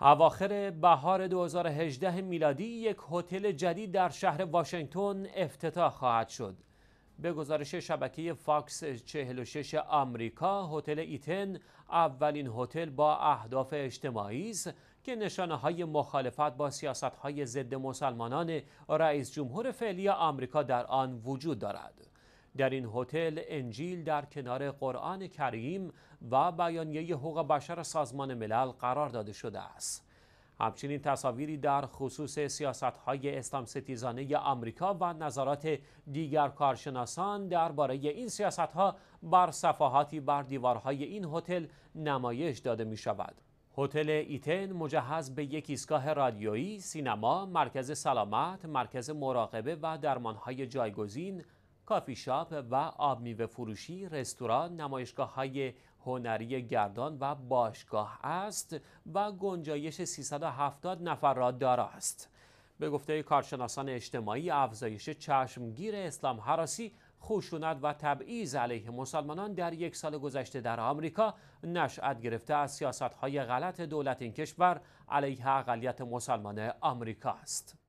اواخر بهار 2018 میلادی یک هتل جدید در شهر واشنگتن افتتاح خواهد شد. به گزارش شبکه فاکس 46 آمریکا، هتل ایتن اولین هتل با اهداف اجتماعی است که نشانه های مخالفت با سیاست های ضد مسلمانان رئیس جمهور فعلی آمریکا در آن وجود دارد. در این هتل انجیل در کنار قرآن کریم و بیانیه حقوق بشر سازمان ملل قرار داده شده است همچنین تصاویری در خصوص سیاست های اسلام ستیزانه آمریکا و نظرات دیگر کارشناسان درباره این سیاست ها بر صفحاتی بر دیوارهای این هتل نمایش داده می شود. هتل ایتن مجهز به یک ایستگاه رادیویی، سینما، مرکز سلامت، مرکز مراقبه و درمانهای جایگزین، کافی شاپ و آب میوه فروشی، رستوران، نمایشگاه های هنری گردان و باشگاه است و گنجایش 370 نفر را دارا است. به گفته کارشناسان اجتماعی افزایش چشمگیر اسلام حراسی خشونت و تبعیض علیه مسلمانان در یک سال گذشته در آمریکا نشأت گرفته از های غلط دولت این کشور علیه اقلیت مسلمان آمریکا است.